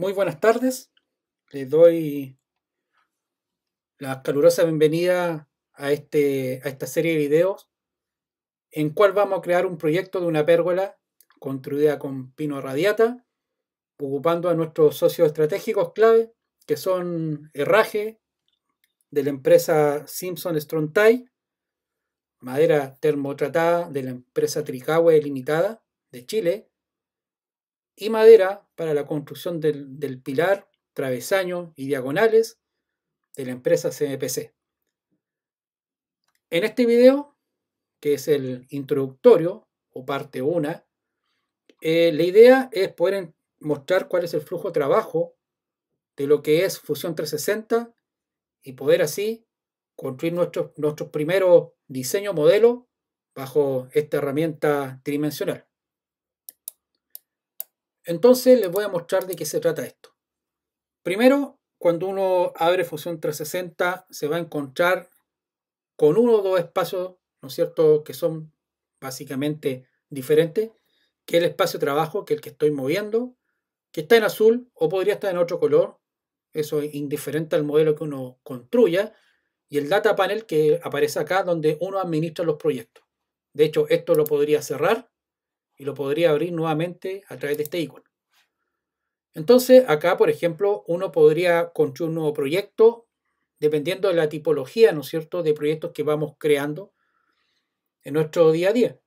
Muy buenas tardes. Les doy la calurosa bienvenida a, este, a esta serie de videos en cual vamos a crear un proyecto de una pérgola construida con pino radiata, ocupando a nuestros socios estratégicos clave, que son Herraje, de la empresa Simpson Strontai, madera termotratada de la empresa Tricahue Limitada de Chile, y madera para la construcción del, pilar, travesaño y diagonales de la empresa CMPC. En este video, que es el introductorio o parte 1, eh, la idea es poder mostrar cuál es el flujo de trabajo de lo que es Fusión 360 y poder así construir nuestros nuestro primeros diseño modelo bajo esta herramienta tridimensional. Entonces les voy a mostrar de qué se trata esto. Primero, cuando uno abre Fusión 360 se va a encontrar con uno o dos espacios, ¿no es cierto?, que son básicamente diferentes, que el espacio de trabajo, que el que estoy moviendo, que está en azul o podría estar en otro color, eso es indiferente al modelo que uno construya, y el data panel que aparece acá donde uno administra los proyectos. De hecho, esto lo podría cerrar y lo podría abrir nuevamente a través de este icono. Entonces, acá, por ejemplo, uno podría construir un nuevo proyecto, dependiendo de la tipología, ¿no es cierto?, de proyectos que vamos creando en nuestro día a día.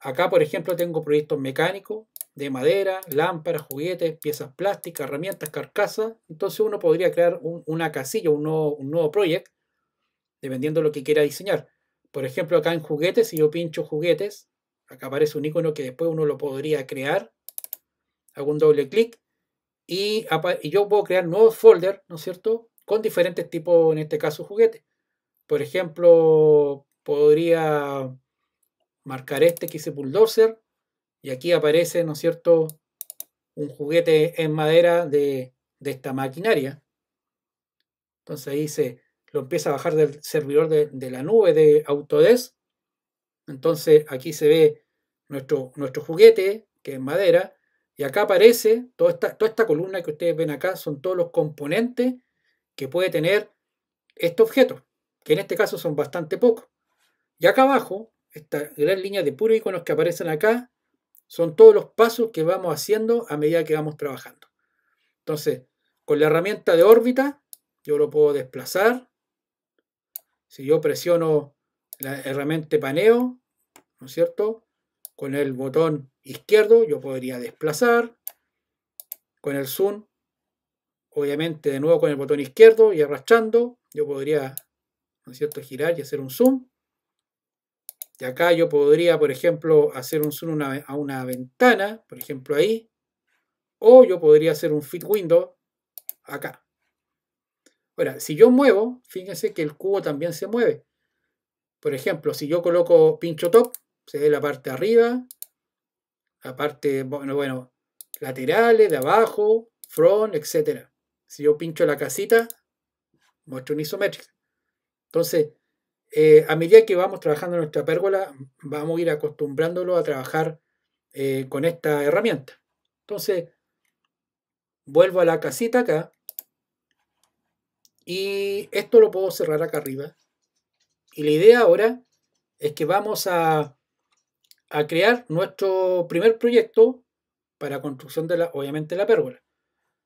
Acá, por ejemplo, tengo proyectos mecánicos, de madera, lámparas, juguetes, piezas plásticas, herramientas, carcasas. Entonces uno podría crear una casilla, un nuevo, un nuevo dependiendo de lo que quiera diseñar. Por ejemplo, acá en juguetes, si yo pincho juguetes, Acá aparece un icono que después uno lo podría crear. Hago un doble clic y, yo puedo crear nuevos folders, ¿no es cierto? Con diferentes tipos, en este caso, juguetes. Por ejemplo, podría marcar este que hice Bulldozer y aquí aparece, ¿no es cierto?, un juguete en madera de, esta maquinaria. Entonces ahí se lo empieza a bajar del servidor de, de la nube de Autodesk entonces aquí se ve nuestro, nuestro juguete, que es madera, y acá aparece toda esta, toda esta columna que ustedes ven acá, son todos los componentes que puede tener este objeto, que en este caso son bastante pocos. Y acá abajo, esta gran línea de puros iconos que aparecen acá, son todos los pasos que vamos haciendo a medida que vamos trabajando. Entonces, con la herramienta de órbita, yo lo puedo desplazar. Si yo presiono la herramienta paneo, ¿no es cierto? Con el botón izquierdo yo podría desplazar, con el zoom, obviamente de nuevo con el botón izquierdo y arrastrando, yo podría, ¿no es cierto?, girar y hacer un zoom. de acá yo podría, por ejemplo, hacer un zoom a una ventana, por ejemplo ahí, o yo podría hacer un fit window acá. Ahora, si yo muevo, fíjense que el cubo también se mueve. Por ejemplo, si yo coloco pincho top, se ve la parte arriba, la parte, bueno, bueno, laterales, de abajo, front, etc. Si yo pincho la casita, muestro un isométrico. Entonces, eh, a medida que vamos trabajando nuestra pérgola, vamos a ir acostumbrándolo a trabajar eh, con esta herramienta. Entonces, vuelvo a la casita acá. Y esto lo puedo cerrar acá arriba. Y la idea ahora es que vamos a, crear nuestro primer proyecto para construcción de la, obviamente, la pérgola.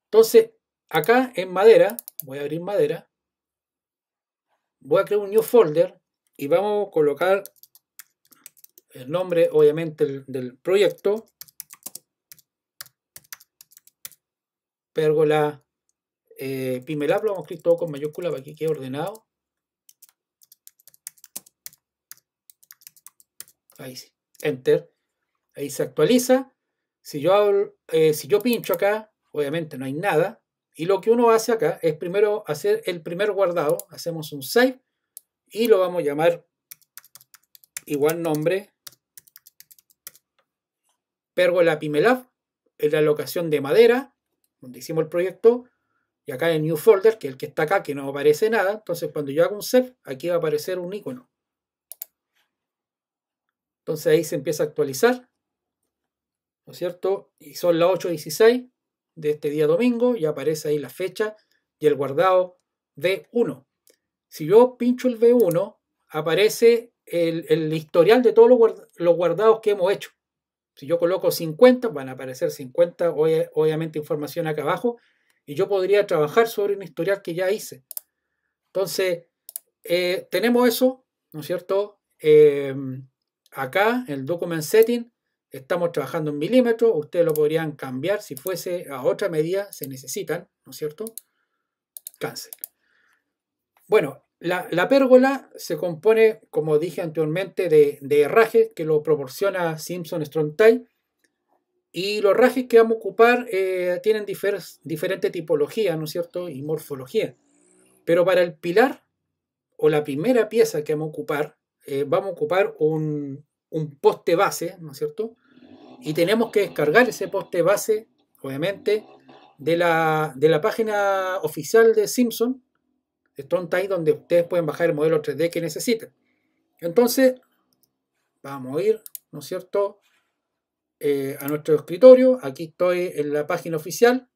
Entonces, acá en madera, voy a abrir madera, voy a crear un new folder y vamos a colocar el nombre, obviamente, del, proyecto. Pérgola eh, Pimelab, lo vamos a escribir todo con mayúscula para que quede ordenado. Ahí sí. Enter. Ahí se actualiza. Si yo, eh, si yo pincho acá, obviamente no hay nada. Y lo que uno hace acá es primero hacer el primer guardado. Hacemos un save y lo vamos a llamar igual nombre. Pergola Pimelab es la locación de madera donde hicimos el proyecto. Y acá en New Folder, que es el que está acá, que no aparece nada. Entonces cuando yo hago un save, aquí va a aparecer un icono. Entonces ahí se empieza a actualizar, ¿no es cierto? Y son las 8.16 de este día domingo y aparece ahí la fecha y el guardado de 1 Si yo pincho el B1, aparece el, historial de todos los, guardados que hemos hecho. Si yo coloco 50, van a aparecer 50, obviamente información acá abajo, y yo podría trabajar sobre un historial que ya hice. Entonces, eh, tenemos eso, ¿no es cierto? Eh, Acá, el document setting, estamos trabajando en milímetros. Ustedes lo podrían cambiar si fuese a otra medida, se necesitan, ¿no es cierto? Cancel. Bueno, la, pérgola se compone, como dije anteriormente, de, de herrajes que lo proporciona Simpson Strong-Tie Y los rajes que vamos a ocupar eh, tienen diferentes diferente tipología, ¿no es cierto? Y morfología. Pero para el pilar o la primera pieza que vamos a ocupar, eh, vamos a ocupar un, poste base, ¿no es cierto? Y tenemos que descargar ese poste base, obviamente, de la, página oficial de Simpson, de ahí donde ustedes pueden bajar el modelo 3D que necesiten. Entonces, vamos a ir, ¿no es cierto?, eh, a nuestro escritorio. Aquí estoy en la página oficial.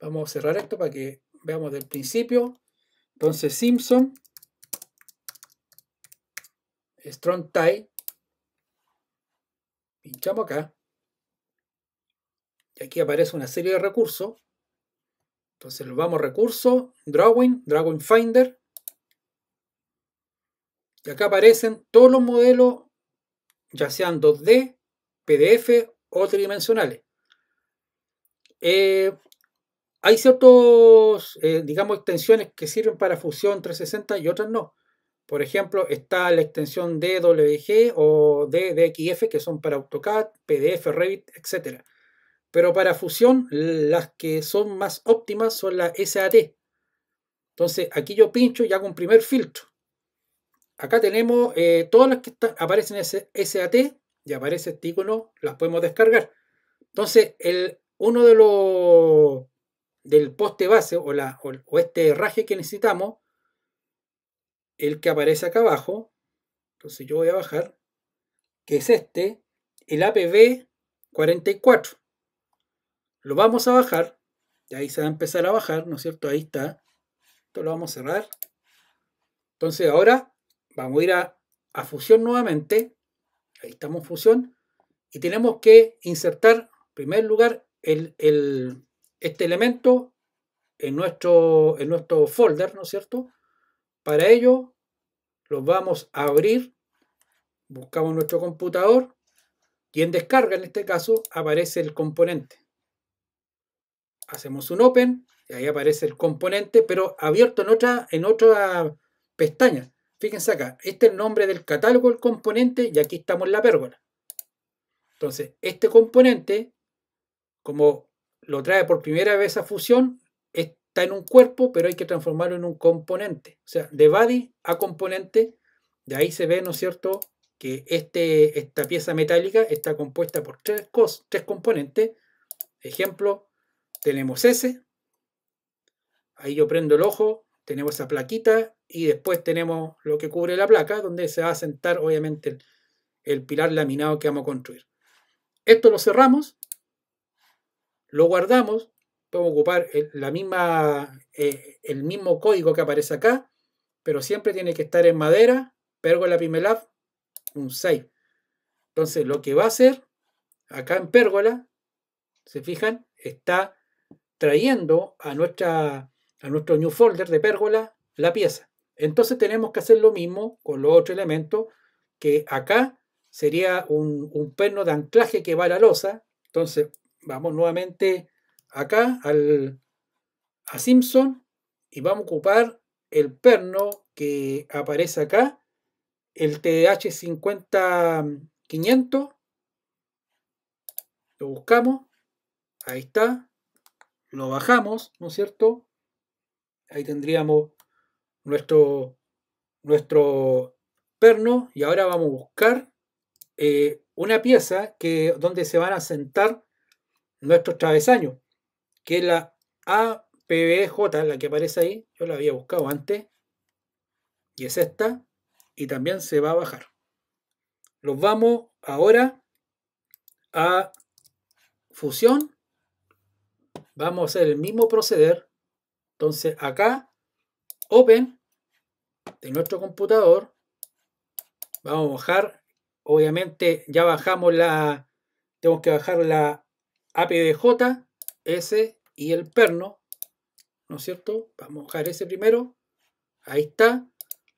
Vamos a cerrar esto para que veamos del principio. Entonces, Simpson. Strong Tie, pinchamos acá, y aquí aparece una serie de recursos. Entonces nos vamos recursos, Drawing, Drawing Finder, y acá aparecen todos los modelos, ya sean 2D, PDF o tridimensionales. Eh, hay ciertos, eh, digamos, extensiones que sirven para fusión 360 y otras no. Por ejemplo, está la extensión DWG o dxf que son para AutoCAD, PDF, Revit, etc. Pero para fusión, las que son más óptimas son las SAT. Entonces, aquí yo pincho y hago un primer filtro. Acá tenemos eh, todas las que aparecen en SAT y aparece este icono, las podemos descargar. Entonces, el, uno de los del poste base o, o este herraje que necesitamos el que aparece acá abajo, entonces yo voy a bajar, que es este, el APB 44. Lo vamos a bajar, y ahí se va a empezar a bajar, ¿no es cierto? Ahí está. Esto lo vamos a cerrar. Entonces ahora vamos a ir a, fusión nuevamente. Ahí estamos fusión. Y tenemos que insertar, en primer lugar, el, este elemento en nuestro, en nuestro folder, ¿no es cierto? Para ello, los vamos a abrir, buscamos nuestro computador y en descarga, en este caso, aparece el componente. Hacemos un open y ahí aparece el componente, pero abierto en otra, en otra pestaña. Fíjense acá, este es el nombre del catálogo del componente y aquí estamos en la pérgola. Entonces, este componente, como lo trae por primera vez a Fusión, está en un cuerpo, pero hay que transformarlo en un componente. O sea, de body a componente, de ahí se ve, ¿no es cierto?, que este, esta pieza metálica está compuesta por tres, tres componentes. Ejemplo, tenemos ese, ahí yo prendo el ojo, tenemos esa plaquita y después tenemos lo que cubre la placa, donde se va a sentar obviamente el, el pilar laminado que vamos a construir. Esto lo cerramos, lo guardamos, podemos ocupar el, la misma, eh, el mismo código que aparece acá, pero siempre tiene que estar en madera, pérgola pimelab, un 6. Entonces lo que va a hacer acá en pérgola, se fijan, está trayendo a, nuestra, a nuestro new folder de pérgola la pieza. Entonces tenemos que hacer lo mismo con los otros elementos, que acá sería un, un perno de anclaje que va a la losa. Entonces vamos nuevamente acá al, a Simpson y vamos a ocupar el perno que aparece acá, el TH50500. Lo buscamos, ahí está, lo bajamos, ¿no es cierto? Ahí tendríamos nuestro, nuestro perno y ahora vamos a buscar eh, una pieza que, donde se van a sentar nuestros travesaños que la APBJ, la que aparece ahí, yo la había buscado antes, y es esta, y también se va a bajar. Los vamos ahora a fusión. Vamos a hacer el mismo proceder. Entonces acá, Open, de nuestro computador, vamos a bajar, obviamente ya bajamos la, tenemos que bajar la APBJ, S y el perno, ¿no es cierto? Vamos a buscar ese primero. Ahí está.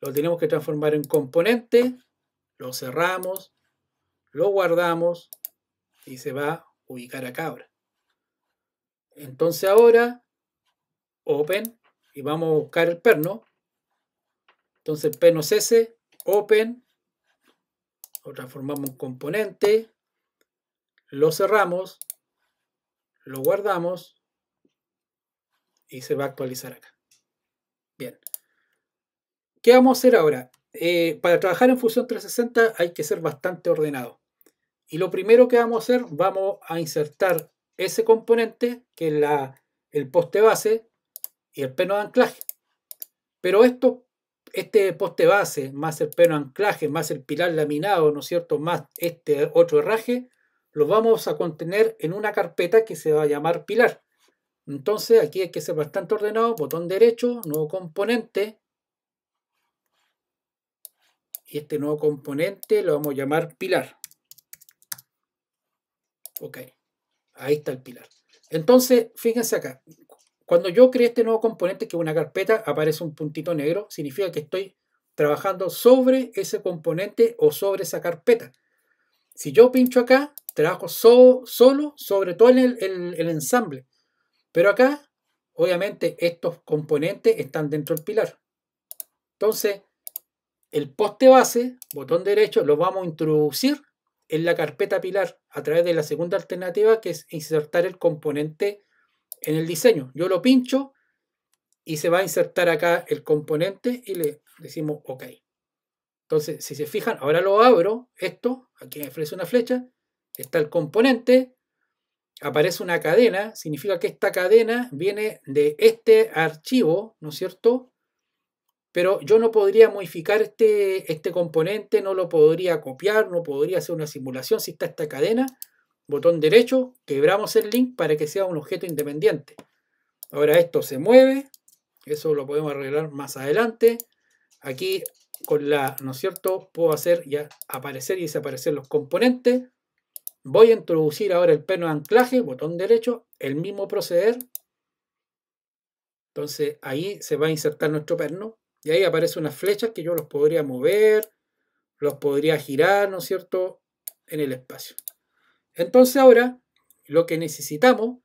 Lo tenemos que transformar en componente. Lo cerramos. Lo guardamos. Y se va a ubicar acá ahora. Entonces ahora, open. Y vamos a buscar el perno. Entonces el perno es Open. Lo transformamos en componente. Lo cerramos lo guardamos y se va a actualizar acá. Bien. ¿Qué vamos a hacer ahora? Eh, para trabajar en fusión 360 hay que ser bastante ordenado. Y lo primero que vamos a hacer, vamos a insertar ese componente, que es la, el poste base y el peno de anclaje. Pero esto, este poste base, más el peno de anclaje, más el pilar laminado, ¿no es cierto? Más este otro herraje, lo vamos a contener en una carpeta que se va a llamar pilar. Entonces aquí hay que ser bastante ordenado, botón derecho, nuevo componente. Y este nuevo componente lo vamos a llamar pilar. Ok, ahí está el pilar. Entonces, fíjense acá, cuando yo creé este nuevo componente, que es una carpeta, aparece un puntito negro, significa que estoy trabajando sobre ese componente o sobre esa carpeta. Si yo pincho acá, trabajo solo, sobre todo en el, el, ensamble. Pero acá, obviamente, estos componentes están dentro del pilar. Entonces, el poste base, botón derecho, lo vamos a introducir en la carpeta pilar a través de la segunda alternativa, que es insertar el componente en el diseño. Yo lo pincho y se va a insertar acá el componente y le decimos OK. Entonces, si se fijan, ahora lo abro, esto, aquí me ofrece una flecha, está el componente, aparece una cadena, significa que esta cadena viene de este archivo, ¿no es cierto? Pero yo no podría modificar este, este componente, no lo podría copiar, no podría hacer una simulación si está esta cadena. Botón derecho, quebramos el link para que sea un objeto independiente. Ahora esto se mueve, eso lo podemos arreglar más adelante. Aquí con la, ¿no es cierto? Puedo hacer ya aparecer y desaparecer los componentes. Voy a introducir ahora el perno de anclaje, botón derecho, el mismo proceder. Entonces ahí se va a insertar nuestro perno y ahí aparecen unas flechas que yo los podría mover, los podría girar, ¿no es cierto?, en el espacio. Entonces ahora lo que necesitamos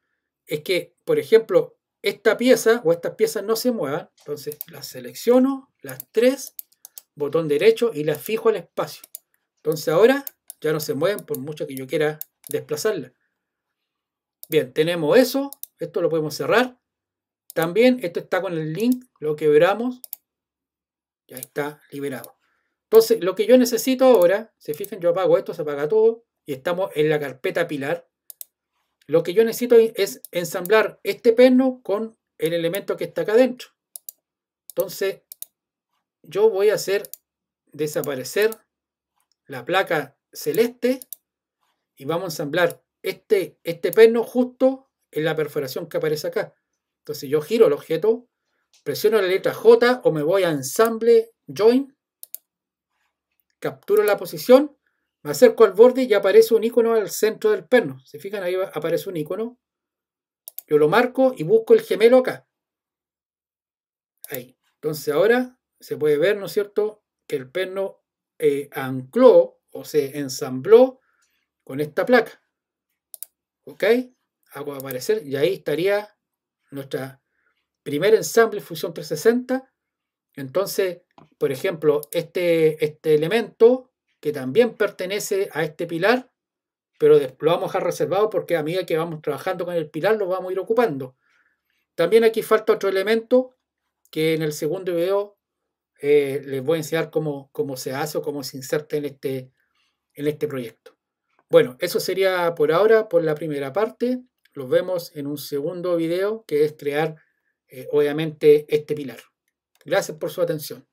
es que, por ejemplo, esta pieza o estas piezas no se muevan. Entonces las selecciono, las tres, botón derecho y las fijo al espacio. Entonces ahora ya no se mueven por mucho que yo quiera desplazarla. Bien, tenemos eso. Esto lo podemos cerrar. También esto está con el link, lo que quebramos. Ya está liberado. Entonces, lo que yo necesito ahora, se fijan, yo apago esto, se apaga todo y estamos en la carpeta pilar. Lo que yo necesito es ensamblar este perno con el elemento que está acá adentro. Entonces, yo voy a hacer desaparecer la placa celeste y vamos a ensamblar este, este perno justo en la perforación que aparece acá. Entonces yo giro el objeto, presiono la letra J o me voy a ensamble, join, capturo la posición, me acerco al borde y aparece un icono al centro del perno. Se fijan, ahí aparece un icono. Yo lo marco y busco el gemelo acá. Ahí. Entonces ahora se puede ver, ¿no es cierto?, que el perno eh, ancló o se ensambló con esta placa. ¿Ok? Hago aparecer y ahí estaría nuestra primer ensamble Fusión 360. Entonces, por ejemplo, este, este elemento que también pertenece a este pilar, pero lo vamos a dejar reservado porque a medida que vamos trabajando con el pilar lo vamos a ir ocupando. También aquí falta otro elemento que en el segundo video eh, les voy a enseñar cómo, cómo se hace o cómo se inserta en este, en este proyecto. Bueno, eso sería por ahora, por la primera parte. Los vemos en un segundo video que es crear, eh, obviamente, este pilar. Gracias por su atención.